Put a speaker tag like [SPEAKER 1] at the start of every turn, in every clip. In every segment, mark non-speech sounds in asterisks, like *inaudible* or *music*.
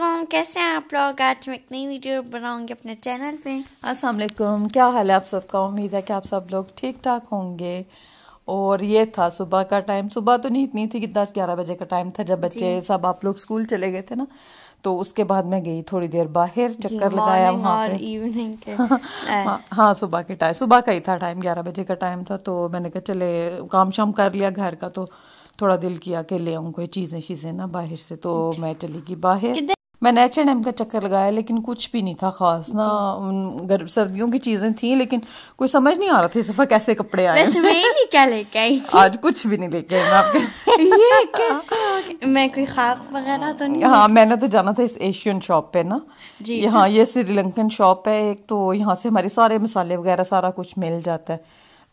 [SPEAKER 1] वालेकुम कैसे हैं आप लोग आज मैं एक नई वीडियो बनाऊंगी अपने चैनल पे अस्सलाम वालेकुम क्या हाल है आप
[SPEAKER 2] सबका उम्मीद है कि आप सब लोग ठीक ठाक होंगे और ये था सुबह का टाइम सुबह तो नहीं इतनी थी कि दस ग्यारह बजे का टाइम था जब बच्चे सब आप लोग स्कूल चले गए थे ना तो उसके बाद मैं गई थोड़ी देर बाहर चक्कर लगाया वहाँ पे
[SPEAKER 1] इवनिंग के हाँ, *laughs* हाँ,
[SPEAKER 2] हाँ सुबह के टाइम सुबह का ही था टाइम ग्यारह बजे का टाइम था तो मैंने कहा चले काम शाम कर लिया घर का तो थोड़ा दिल किया कि ले आऊँ कोई चीज़ें शीज़ें ना बाहर से तो अच्छा। मैं चली गई बाहर मैंने एच एंड एम का चक्कर लगाया लेकिन कुछ भी नहीं था ख़ास ना गर्म सर्दियों की चीज़ें थी लेकिन कोई समझ नहीं आ रहा था इस दफ़ा कैसे कपड़े आए नहीं
[SPEAKER 1] क्या लेके आई आज
[SPEAKER 2] कुछ भी नहीं लेके आई
[SPEAKER 1] आपके ये कैसे मैं कोई खाक वगैरह तो नहीं हाँ
[SPEAKER 2] मैंने तो जाना था इस एशियन शॉप पे ना जी यहाँ ये श्रीलंकन शॉप है एक तो यहाँ से हमारे सारे मसाले वगैरह सारा कुछ मिल जाता है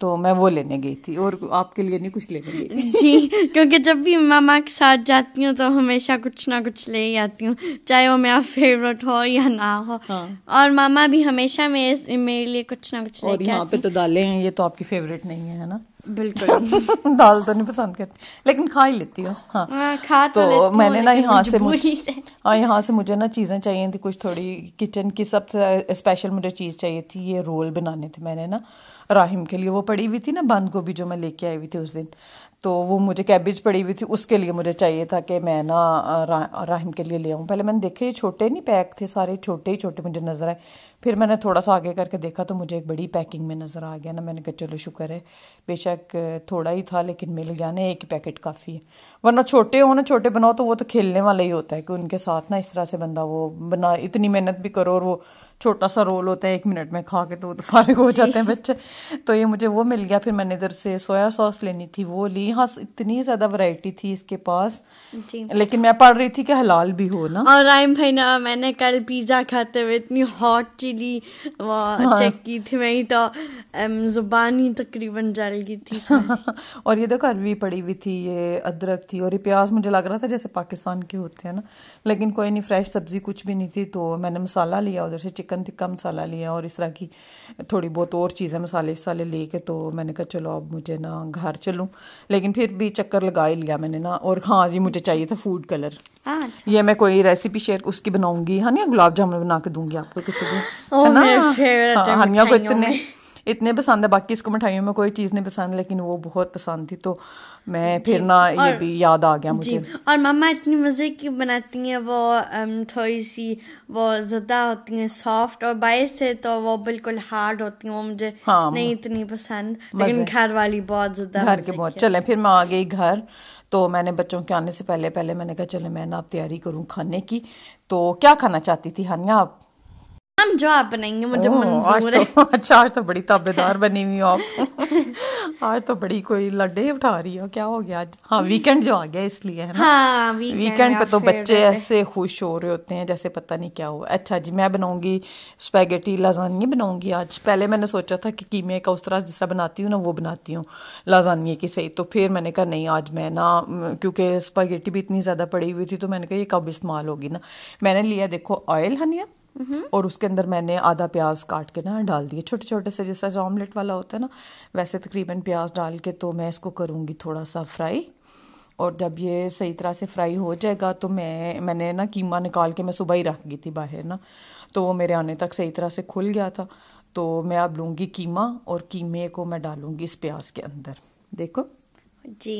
[SPEAKER 2] तो मैं वो लेने गई थी और आपके लिए नहीं कुछ लेने गई
[SPEAKER 1] *laughs* जी क्योंकि जब भी मामा के साथ जाती हूँ तो हमेशा कुछ ना कुछ ले ही आती हूँ चाहे वो मेरा फेवरेट हो या ना हो हाँ। और मामा भी हमेशा मेरे मेरे लिए कुछ ना कुछ और यहाँ पे
[SPEAKER 2] तो दालें हैं ये तो आपकी फेवरेट नहीं है ना
[SPEAKER 1] बिल्कुल
[SPEAKER 2] *laughs* दाल तो नहीं पसंद करती लेकिन खा ही लेती हूँ हाँ,
[SPEAKER 1] हाँ खा तो, तो मैंने ना यहाँ से
[SPEAKER 2] हाँ यहाँ से मुझे ना चीज़ें चाहिए थी कुछ थोड़ी किचन की सबसे स्पेशल मुझे चीज़ चाहिए थी ये रोल बनाने थे मैंने ना राहिम के लिए वो पड़ी हुई थी ना बंद गोभी जो मैं लेके आई हुई थी उस दिन तो वो मुझे कैबिज पड़ी हुई थी उसके लिए मुझे चाहिए था कि मैं ना रा, राहिम के लिए ले आऊँ पहले मैंने देखे ये छोटे नहीं पैक थे सारे छोटे ही छोटे मुझे नज़र आए फिर मैंने थोड़ा सा आगे करके देखा तो मुझे एक बड़ी पैकिंग में नज़र आ गया ना मैंने कहा चलो शुक्र है बेशक थोड़ा ही था लेकिन मिल गया ना एक ही पैकेट काफ़ी है वरना छोटे हो ना छोटे बनाओ तो वो तो खेलने वाला ही होता है कि उनके साथ ना इस तरह से बंदा वो बना इतनी मेहनत भी करो और वो छोटा सा रोल होता है एक मिनट में खा के तो फारग हो जाते हैं बच्चे तो ये मुझे वो मिल गया फिर मैंने इधर से सोया सॉस लेनी थी वो ली हाँ इतनी ज़्यादा वैरायटी थी इसके पास लेकिन मैं पढ़ रही थी कि हलाल भी हो ना और
[SPEAKER 1] राइम भाई ना मैंने कल पिज़्ज़ा खाते हुए इतनी हॉट चिली हाँ। चेक की थी मैं तो जुबान ही तकरीबन जल गई थी *laughs*
[SPEAKER 2] और ये देखो अरवी पड़ी हुई थी ये अदरक थी और ये प्याज मुझे लग रहा था जैसे पाकिस्तान के होते हैं ना लेकिन कोई नहीं फ्रेश सब्जी कुछ भी नहीं थी तो मैंने मसाला लिया उधर से चिकन चिकन टिक्का मसाला लिया और इस तरह की थोड़ी बहुत और चीज़ें मसाले वसाले के तो मैंने कहा चलो अब मुझे ना घर चलूँ लेकिन फिर भी चक्कर लगा ही लिया मैंने ना और हाँ जी मुझे चाहिए था फूड कलर अच्छा। ये मैं कोई रेसिपी शेयर उसकी बनाऊंगी है ना गुलाब जामुन बना के दूंगी आपको किसी को है ना हानिया को इतने इतने पसंद है बाकी इसको मिठाइयों में कोई चीज़ नहीं पसंद लेकिन वो बहुत पसंद थी तो मैं फिर ना ये भी याद आ गया मुझे
[SPEAKER 1] और मम्मा इतनी मज़े की बनाती हैं वो थोड़ी सी वो ज़्यादा होती हैं सॉफ्ट और बाइस से तो वो बिल्कुल हार्ड होती हैं वो मुझे हाँ, नहीं इतनी पसंद लेकिन घर वाली बहुत ज़्यादा घर के बहुत चले
[SPEAKER 2] फिर मैं आ गई घर तो मैंने बच्चों के आने से पहले पहले मैंने कहा चले मैं ना तैयारी करूँ खाने की तो क्या खाना चाहती थी हानिया आप
[SPEAKER 1] हम जो आप बनाएंगे मुझे मंजूर है तो,
[SPEAKER 2] *laughs* अच्छा आज तो बड़ी ताबेदार बनी हुई आप *laughs* आज तो बड़ी कोई लड्डे उठा रही हो क्या हो गया आज हाँ वीकेंड जो आ गया इसलिए है ना हाँ, वीकेंड, वीकेंड पे तो बच्चे ऐसे खुश हो रहे होते हैं जैसे पता नहीं क्या हुआ अच्छा जी मैं बनाऊंगी स्पैगेटी लाजानिया बनाऊंगी आज पहले मैंने सोचा था कि कीमे का उस तरह जिस तरह बनाती हूँ ना वो बनाती हूँ लाजानिया की सही तो फिर मैंने कहा नहीं आज मैं ना क्योंकि स्पैगेटी भी इतनी ज़्यादा पड़ी हुई थी तो मैंने कहा ये कब इस्तेमाल होगी ना मैंने लिया देखो ऑयल हनिया और उसके अंदर मैंने आधा प्याज काट के ना डाल दिए छोटे छोटे से जैसा जो ऑमलेट वाला होता है ना वैसे तकरीबन प्याज डाल के तो मैं इसको करूँगी थोड़ा सा फ्राई और जब ये सही तरह से फ्राई हो जाएगा तो मैं मैंने ना कीमा निकाल के मैं सुबह ही रख गई थी बाहर ना तो वो मेरे आने तक सही तरह से खुल गया था तो मैं अब लूँगी कीमा और कीमे को मैं डालूँगी इस प्याज के अंदर देखो जी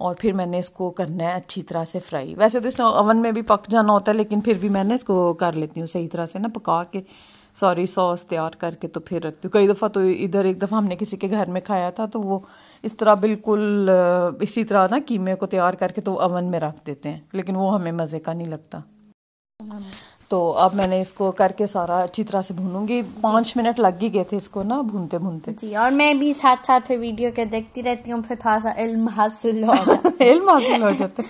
[SPEAKER 2] और फिर मैंने इसको करना है अच्छी तरह से फ्राई वैसे तो इसको ओवन में भी पक जाना होता है लेकिन फिर भी मैंने इसको कर लेती हूँ सही तरह से ना पका के सॉरी सॉस तैयार करके तो फिर रखती हूँ कई दफ़ा तो इधर एक दफ़ा हमने किसी के घर में खाया था तो वो इस तरह बिल्कुल इसी तरह ना कीमे को तैयार करके तो ओवन में रख देते हैं लेकिन वो हमें मज़े का नहीं लगता तो अब मैंने इसको करके सारा अच्छी तरह से भूनूंगी पाँच मिनट लग ही गए थे इसको ना भूनते भूनते जी
[SPEAKER 1] और मैं भी साथ साथ फिर वीडियो के देखती रहती हूँ फिर थोड़ा सा इल्म हासिल हो *laughs*
[SPEAKER 2] इल्म हासिल हो जाते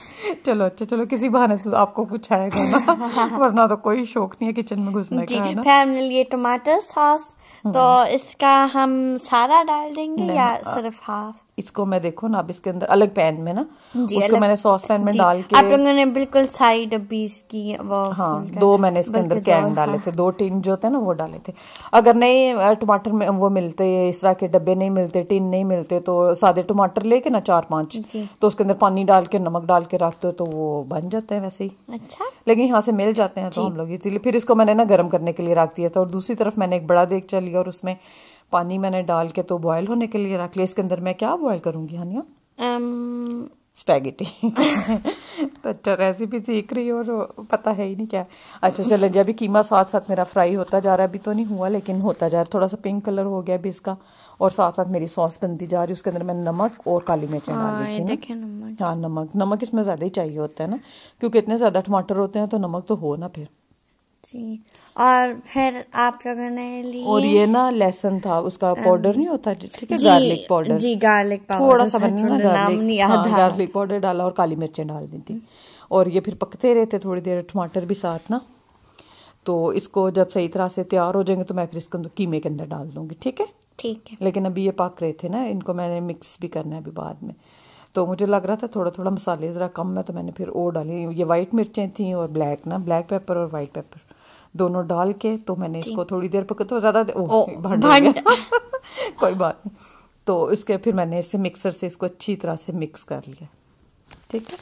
[SPEAKER 2] चलो अच्छा चलो किसी बहाने तो आपको कुछ आएगा ना *laughs* वरना तो कोई शौक नहीं है किचन में घुसने का ना
[SPEAKER 1] लिए टमाटर सॉस तो हम्म। इसका हम सारा डाल देंगे या सिर्फ हाफ
[SPEAKER 2] इसको मैं देखो ना अब इसके अंदर अलग पैन में ना उसको मैंने सॉस पैन में डाल के आप
[SPEAKER 1] बिल्कुल सारी डब्बी इसकी हाँ दो मैंने इसके अंदर कैन डाले हाँ। थे
[SPEAKER 2] दो टिन जो थे ना वो डाले थे अगर नहीं टमाटर में वो मिलते इस तरह के डब्बे नहीं मिलते टिन नहीं मिलते तो सादे टमाटर लेके ना चार पांच तो उसके अंदर पानी डाल के नमक डाल के रखते हो तो वो बन जाते हैं वैसे ही अच्छा लेकिन यहाँ से मिल जाते हैं तो हम लोग इसीलिए फिर इसको मैंने ना गर्म करने के लिए रख दिया था और दूसरी तरफ मैंने एक बड़ा देख लिया और उसमें पानी मैंने डाल के तो बॉयल होने के लिए रख लिया इसके अंदर मैं क्या बॉयल करूँगी हानिया
[SPEAKER 1] um...
[SPEAKER 2] स्पैगेटी *laughs* तो अच्छा रेसिपी सीख रही और पता है ही नहीं क्या अच्छा चले जी अभी कीमा साथ साथ मेरा फ्राई होता जा रहा है अभी तो नहीं हुआ लेकिन होता जा रहा है थोड़ा सा पिंक कलर हो गया अभी इसका और साथ साथ मेरी सॉस बनती जा रही है उसके अंदर मैं नमक और काली मिर्च डाल देती हाँ, हूँ हाँ नमक नमक इसमें ज़्यादा ही चाहिए होता है ना क्योंकि इतने ज़्यादा टमाटर होते हैं तो नमक तो हो ना फिर
[SPEAKER 1] जी और फिर आप लोगों ने और ये
[SPEAKER 2] ना लहसन था उसका पाउडर नहीं होता ठीक है गार्लिक पाउडर जी
[SPEAKER 1] गार्लिक पाउडर थोड़ा सा गार्लिक गार्लिक
[SPEAKER 2] पाउडर डाला और काली मिर्चें डाल दी थी और ये फिर पकते रहते थोड़ी देर टमाटर भी साथ ना तो इसको जब सही तरह से तैयार हो जाएंगे तो मैं फिर इसको कीमे के अंदर डाल दूंगी ठीक है ठीक है लेकिन अभी ये पक रहे थे ना इनको मैंने मिक्स भी करना है अभी बाद में तो मुझे लग रहा था थोड़ा थोड़ा मसाले ज़रा कम है तो मैंने फिर और डाले ये वाइट मिर्चें थी और ब्लैक ना ब्लैक पेपर और वाइट पेपर दोनों डाल के तो मैंने इसको थोड़ी देर पक तो ज़्यादा गया *laughs* *laughs* कोई बात नहीं तो इसके फिर मैंने इसे मिक्सर से इसको अच्छी तरह से मिक्स कर लिया
[SPEAKER 1] ठीक है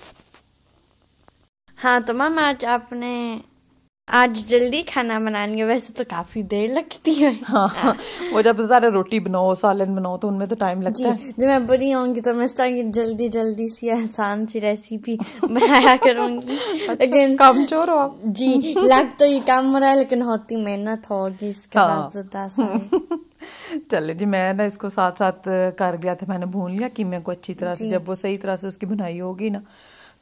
[SPEAKER 1] हाँ तो मैम आज आपने आज जल्दी खाना बनाएंगे वैसे तो काफी देर लगती है हाँ, हाँ वो जब सारा रोटी बनाओ सालन बनाओ तो उनमें तो टाइम लगता है जब मैं बड़ी होंगी तो मैं चाहूंगी जल्दी जल्दी सी आसान सी रेसिपी बनाया करूंगी अच्छा, लेकिन काम चोर हो जी लग तो ये काम हो रहा है लेकिन होती मेहनत होगी इसका हाँ।
[SPEAKER 2] *laughs* चले जी मैं ना इसको साथ साथ कर लिया था मैंने भून लिया कि मैं को अच्छी तरह से जब वो सही तरह से उसकी बनाई होगी ना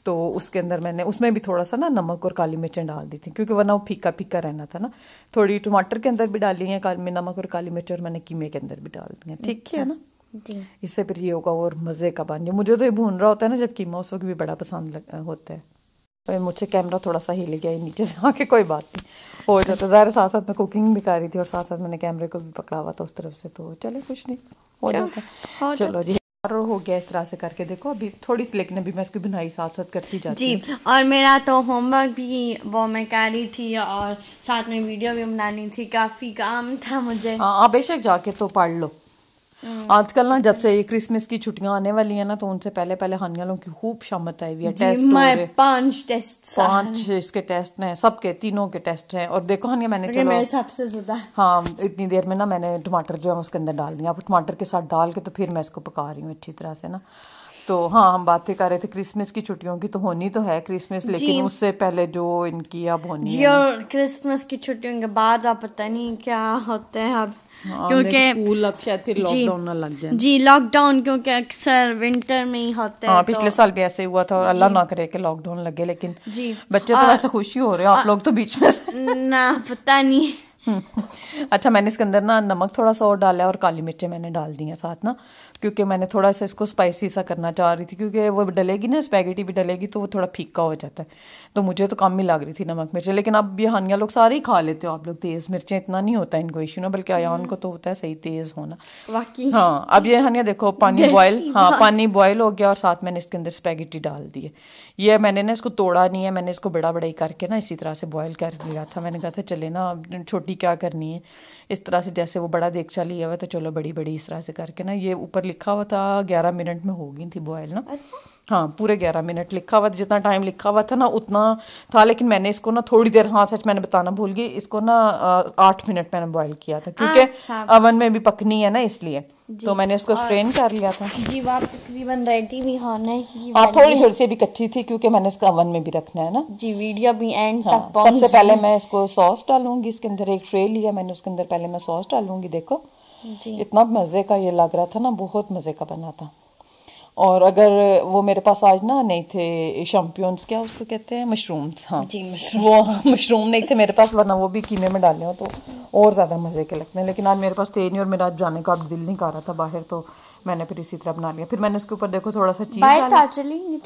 [SPEAKER 2] तो उसके अंदर मैंने उसमें भी थोड़ा सा ना नमक और काली मिर्चें डाल दी थी क्योंकि वरना वो फीका फीका रहना था ना थोड़ी टमाटर के अंदर भी डाली है काली नमक और काली मिर्च और मैंने कीमे के अंदर भी डाल दी है ठीक है अच्छा।
[SPEAKER 1] ना
[SPEAKER 2] इससे फिर ये होगा और मज़े का बन मुझे तो ये भून रहा होता है ना जब कीमा उस वक्त भी बड़ा पसंद होता है मुझे कैमरा थोड़ा सा हिल गया नीचे से आके कोई बात नहीं हो जाता ज़ाहिर साथ साथ मैं कुकिंग भी कर रही थी और साथ साथ मैंने कैमरे को भी पकड़ा हुआ था उस तरफ से तो चले कुछ नहीं हो जाता चलो जी और हो गया इस तरह से करके देखो अभी थोड़ी सी लेकिन अभी मैं इसकी बुनाई साथ साथ करती जाती जी
[SPEAKER 1] और मेरा तो होमवर्क भी वो मैं कर रही थी और साथ में वीडियो भी बनानी थी काफ़ी काम था मुझे
[SPEAKER 2] बेशक हाँ, जाके तो पढ़ लो हाँ। आजकल ना जब से ये क्रिसमस की छुट्टियां आने वाली है ना तो उनसे पहले पहले हानियालों की खूब शामत आई हुई है टेस्ट पांच टेस्ट पांच इसके टेस्ट हैं सबके तीनों के टेस्ट हैं और देखो हानिया मैंने चलो
[SPEAKER 1] सबसे ज्यादा
[SPEAKER 2] हाँ इतनी देर में ना मैंने टमाटर जो है उसके अंदर डाल दिया अब टमाटर के साथ डाल के तो फिर मैं इसको पका रही हूँ अच्छी तरह से ना तो हाँ हम बातें कर रहे थे क्रिसमस की छुट्टियों की तो होनी तो है क्रिसमस लेकिन उससे पहले जो इनकी अब होनी जी है
[SPEAKER 1] क्रिसमस की छुट्टियों के बाद आप पता नहीं क्या होते हैं अब हाँ, क्योंकि स्कूल अब शायद फिर लॉकडाउन
[SPEAKER 2] ना लग जाए जी
[SPEAKER 1] लॉकडाउन क्योंकि अक्सर विंटर में ही होते हाँ, हैं पिछले तो साल
[SPEAKER 2] भी ऐसे हुआ था और अल्लाह ना करे कि लॉकडाउन लगे लेकिन जी बच्चे तो ऐसे खुशी हो रहे हैं आप लोग तो बीच
[SPEAKER 1] में ना पता
[SPEAKER 2] नहीं हम्म। अच्छा मैंने इसके अंदर ना नमक थोड़ा सा और डाला है और काली मिर्चें मैंने डाल दी हैं साथ ना क्योंकि मैंने थोड़ा सा इसको स्पाइसी सा करना चाह रही थी क्योंकि वो डलेगी ना स्पैगेटी भी डलेगी तो वो थोड़ा फीका हो जाता है तो मुझे तो कम ही लग रही थी नमक मिर्चें लेकिन अब ये हानिया लोग सारे ही खा लेते हो आप लोग तेज़ मिर्चें इतना नहीं होता इनको इशू ना बल्कि आया हम्म। उनको तो होता है सही तेज़ होना बाकी हाँ अब ये हानिया देखो पानी बॉयल हाँ पानी बॉयल हो गया और साथ मैंने इसके अंदर स्पैगेटी डाल दी है ये मैंने ना इसको तोड़ा नहीं है मैंने इसको बड़ा बड़ा ही करके ना इसी तरह से बॉयल कर लिया था मैंने कहा था चले ना छोटी क्या करनी है इस तरह से जैसे वो बड़ा देगचा लिया हुआ तो चलो बड़ी बड़ी इस तरह से करके ना ये ऊपर लिखा हुआ था ग्यारह मिनट में हो गई थी बॉयल ना अच्छा? हाँ पूरे ग्यारह मिनट लिखा हुआ जितना टाइम लिखा हुआ था ना उतना था लेकिन मैंने इसको ना थोड़ी देर हाँ सच मैंने बताना भूल गई इसको ना आठ मिनट मैंने बॉईल किया था क्योंकि अच्छा। अवन में भी पकनी है ना इसलिए तो मैंने उसको स्ट्रेन कर लिया था जी आप
[SPEAKER 1] तकरीबन रेडी भी होना ही हाँ थोड़ी थोड़ी
[SPEAKER 2] सी भी कच्ची थी क्योंकि मैंने इसको अवन में भी रखना है ना
[SPEAKER 1] जी वीडियो भी एंड हाँ, तक सबसे पहले मैं
[SPEAKER 2] इसको सॉस डालूंगी इसके अंदर एक ट्रे लिया मैंने उसके अंदर पहले मैं सॉस डालूंगी देखो इतना मज़े का ये लग रहा था ना बहुत मज़े का बना था और अगर वो मेरे पास आज ना नहीं थे शम्पियंस क्या उसको कहते हैं मशरूम्स हाँ जी मशरूम वो मशरूम हाँ, नहीं थे मेरे पास वरना वो भी कीमे में डाले हो तो और ज़्यादा मज़े के लगते हैं लेकिन आज मेरे पास थे नहीं और मेरा जाने का अब दिल नहीं कर रहा था बाहर तो मैंने फिर इसी तरह बना लिया फिर मैंने उसके ऊपर देखो थोड़ा सा तो चीज़ नहीं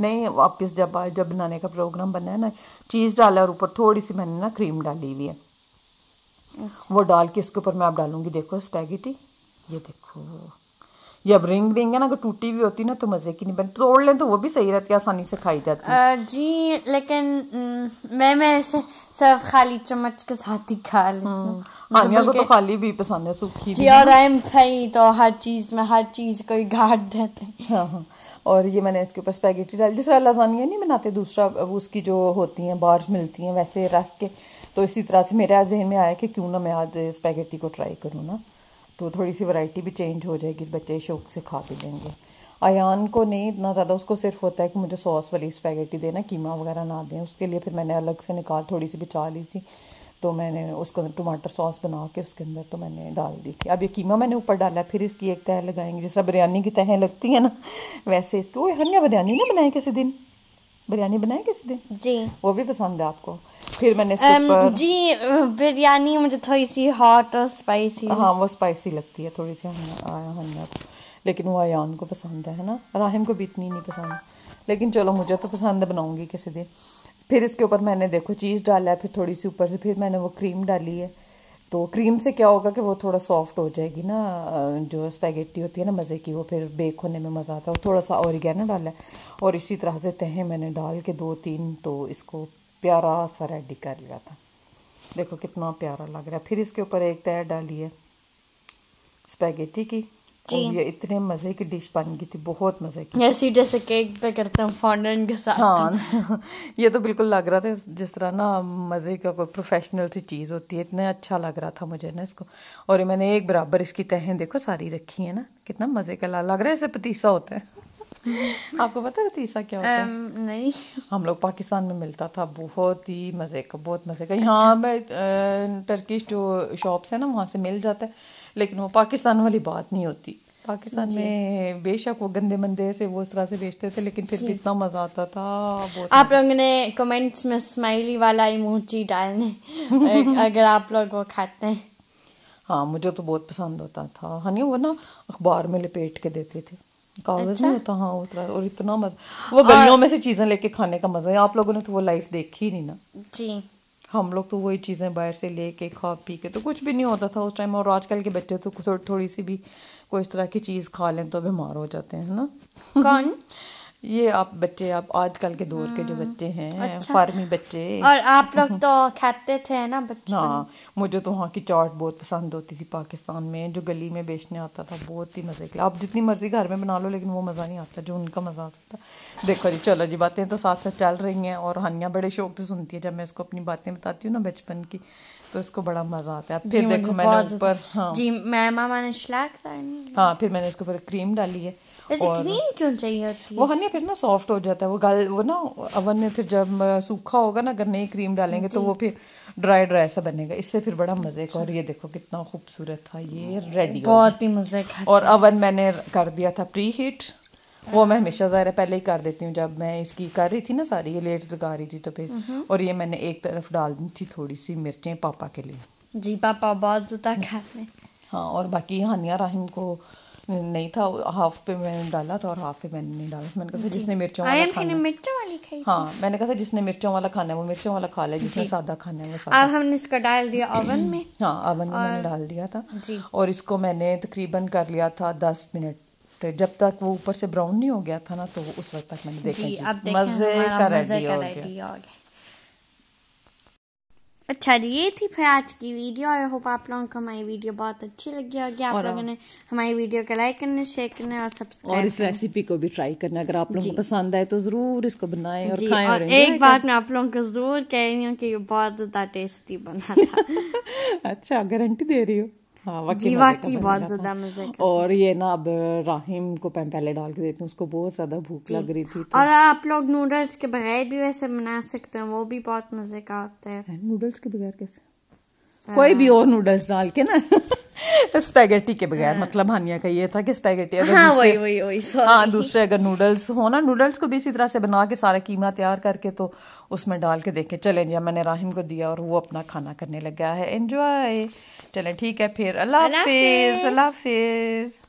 [SPEAKER 2] नहीं वापस जब जब बनाने का प्रोग्राम बना है ना चीज़ डाला और ऊपर थोड़ी सी मैंने ना क्रीम डाली हुई है अच्छा। वो डाल के इसके ऊपर मैं आप डालूंगी देखो स्पैगेटी ये देखो जब रिंग रिंग है ना अगर टूटी भी होती ना तो मजे की नहीं बन तोड़ लें तो वो भी सही रहती है आसानी से खाई जाती
[SPEAKER 1] है जी लेकिन मैं मैं ऐसे सिर्फ खाली चम्मच के साथ ही खा लेती हूँ आनिया हम्म। हाँ, को तो
[SPEAKER 2] खाली भी पसंद है सूखी जी और आई
[SPEAKER 1] एम फई तो हर चीज में हर चीज को गाट देते हैं और ये मैंने इसके ऊपर स्पैगेटी डाल जिस तरह लजानिया
[SPEAKER 2] नहीं बनाते दूसरा उसकी जो होती हैं बार्स मिलती हैं वैसे रख के तो इसी तरह से मेरे जहन में आया कि क्यों ना मैं आज स्पैगेटी को ट्राई करूँ ना तो थोड़ी सी वैरायटी भी चेंज हो जाएगी बच्चे शौक से खा भी लेंगे आयान को नहीं इतना ज़्यादा उसको सिर्फ होता है कि मुझे सॉस वाली स्पैगेटी देना कीमा वगैरह ना दें उसके लिए फिर मैंने अलग से निकाल थोड़ी सी बिछा ली थी तो मैंने उसको टमाटर सॉस बना के उसके अंदर तो मैंने डाल दी थी अब ये कीमा मैंने ऊपर डाला फिर इसकी एक तह लगाएंगे जिस तरह बिरयानी की तहें लगती है ना वैसे इसकी वो हनिया बिरयानी ना बनाए किसी दिन बिरयानी बनाई किसी दिन जी वो भी पसंद है आपको फिर मैंने um,
[SPEAKER 1] जी बिरयानी मुझे थोड़ी सी हॉट और स्पाइसी हाँ वो
[SPEAKER 2] स्पाइसी लगती है थोड़ी सी हमने लेकिन वो आयान को पसंद है ना राहिम को भी इतनी नहीं पसंद लेकिन चलो मुझे तो पसंद बनाऊंगी किसी दिन फिर इसके ऊपर मैंने देखो चीज़ डाला है फिर थोड़ी सी ऊपर से फिर मैंने वो क्रीम डाली है तो क्रीम से क्या होगा कि वो थोड़ा सॉफ्ट हो जाएगी ना जो स्पैगेटी होती है ना मज़े की वो फिर बेक होने में मज़ा आता है और थोड़ा सा गैना डाला है और इसी तरह से तहें मैंने डाल के दो तीन तो इसको प्यारा सा रेडी कर लिया था देखो कितना प्यारा लग रहा है फिर इसके ऊपर एक तय डाली है स्पैगेटी की ये इतने मज़े की डिश बन गई थी बहुत मज़े की ऐसी
[SPEAKER 1] जैसे केक पे करते हैं फॉन्डेंट के साथ हाँ
[SPEAKER 2] *laughs* ये तो बिल्कुल लग रहा था जिस तरह ना मज़े का प्रोफेशनल सी चीज़ होती है इतना अच्छा लग रहा था मुझे ना इसको और मैंने एक बराबर इसकी तहें देखो सारी रखी है ना कितना मज़े का लग रहा है जैसे पतीसा होता है
[SPEAKER 1] *laughs* आपको पता है तीसा क्या होता है um, नहीं
[SPEAKER 2] हम लोग पाकिस्तान में मिलता था बहुत ही मज़े का बहुत मज़े का यहाँ अच्छा। पे टर्किश जो शॉप्स है ना वहाँ से मिल जाता है लेकिन वो पाकिस्तान वाली बात नहीं होती पाकिस्तान में बेशक वो गंदे मंदे से वो उस तरह से बेचते थे लेकिन फिर कितना इतना मजा आता था आप
[SPEAKER 1] लोग ने कमेंट्स में स्माइली वाला इमोजी डालने *laughs* अगर आप लोग वो खाते हैं
[SPEAKER 2] हाँ मुझे तो बहुत पसंद होता था हनी वो ना अखबार में लपेट के देते थे कागज वजन अच्छा। होता हाँ उतरा और इतना मजा वो गलियों में से चीजें लेके खाने का मजा है आप लोगों ने तो वो लाइफ देखी नहीं ना जी हम लोग तो वही चीज़ें बाहर से लेके खा पी के तो कुछ भी नहीं होता था उस टाइम और आजकल के बच्चे तो थोड़ी सी भी कोई इस तरह की चीज़ खा लें तो बीमार हो जाते हैं ना कौन *laughs* ये आप बच्चे आप आजकल के दौर के जो हम्म। बच्चे हैं अच्छा। फार्मी बच्चे और आप
[SPEAKER 1] लोग तो खाते थे ना बच्चे हाँ
[SPEAKER 2] मुझे तो वहाँ की चाट बहुत पसंद होती थी पाकिस्तान में जो गली में बेचने आता था बहुत ही मज़े के आप जितनी मर्जी घर में बना लो लेकिन वो मज़ा नहीं आता जो उनका मज़ा आता था देखो जी चलो जी बातें तो साथ साथ चल रही हैं और हानिया बड़े शौक से सुनती है जब मैं इसको अपनी बातें बताती हूँ ना बचपन की तो इसको बड़ा मजा आता है फिर देखो मैंने ऊपर हाँ जी
[SPEAKER 1] मैं मामा ने हाँ फिर मैंने इसके
[SPEAKER 2] ऊपर क्रीम डाली है क्रीम
[SPEAKER 1] क्यों चाहिए होती वो हनी फिर
[SPEAKER 2] ना सॉफ्ट हो जाता है वो गल वो ना अवन में फिर जब सूखा होगा ना अगर नई क्रीम डालेंगे तो वो फिर ड्राई ड्राई सा बनेगा इससे फिर बड़ा मजे का और ये देखो कितना खूबसूरत था ये रेडी बहुत
[SPEAKER 1] ही मजे का और अवन
[SPEAKER 2] मैंने कर दिया था प्री हीट वो मैं हमेशा ज़ाहिर पहले ही कर देती हूँ जब मैं इसकी कर रही थी ना सारी ये लेट्स लगा रही थी तो फिर और ये मैंने एक तरफ डाल दी थी थोड़ी सी मिर्चें पापा के लिए
[SPEAKER 1] जी पापा बहुत जुता खाते
[SPEAKER 2] हाँ और बाकी हानिया राहिम को नहीं था हाफ पे मैंने डाला था और हाफ पे मैंने नहीं डाला मैंने कहा था जिसने मिर्चों वाला खाना मिर्चों वाली खाई हाँ मैंने कहा था जिसने मिर्चों वाला खाना है वो मिर्चों वाला खा ले जिसने सादा खाना है वो सादा अब हमने
[SPEAKER 1] इसका डाल दिया ओवन
[SPEAKER 2] में *clears throat* हाँ ओवन में मैंने डाल दिया था और इसको मैंने तकरीबन कर लिया था दस मिनट जब तक वो ऊपर से ब्राउन नहीं हो गया था ना तो उस वक्त तक मैंने देखा मजे का रेडी हो गया
[SPEAKER 1] अच्छा जी ये थी फिर आज की वीडियो आई होप आप लोगों को हमारी वीडियो बहुत अच्छी लगी होगी आप लोगों ने हमारी वीडियो को लाइक करने शेयर करने और सब्सक्राइब और इस
[SPEAKER 2] रेसिपी को भी ट्राई करना अगर आप लोगों को पसंद आए तो जरूर इसको बनाए और खाए और, और एक बात
[SPEAKER 1] मैं आप लोगों को जरूर कह रही हूँ की ये बहुत ज्यादा टेस्टी बना
[SPEAKER 2] *laughs* अच्छा गारंटी दे रही हो हाँ, जीवा की बहुत ज्यादा मजे और ये ना अब राहिम को पहले डाल के देती हूँ उसको बहुत ज्यादा भूख लग रही थी तो और
[SPEAKER 1] आप लोग नूडल्स के बगैर भी वैसे बना सकते हैं वो भी बहुत मजे का होता है नूडल्स के बगैर कैसे कोई भी और
[SPEAKER 2] नूडल्स डाल के ना स्पेगेटी के बगैर हाँ। मतलब हानिया का ये था कि स्पेगेटी अगर हाँ, वही वही वही हाँ दूसरे अगर नूडल्स हो ना नूडल्स को भी इसी तरह से बना के सारा कीमा तैयार करके तो उसमें डाल के देखें चलें जी मैंने राहिम को दिया और वो अपना खाना करने लग गया है एंजॉय चलें ठीक है फिर अल्लाह हाफिज़ अल्लाह हाफिज़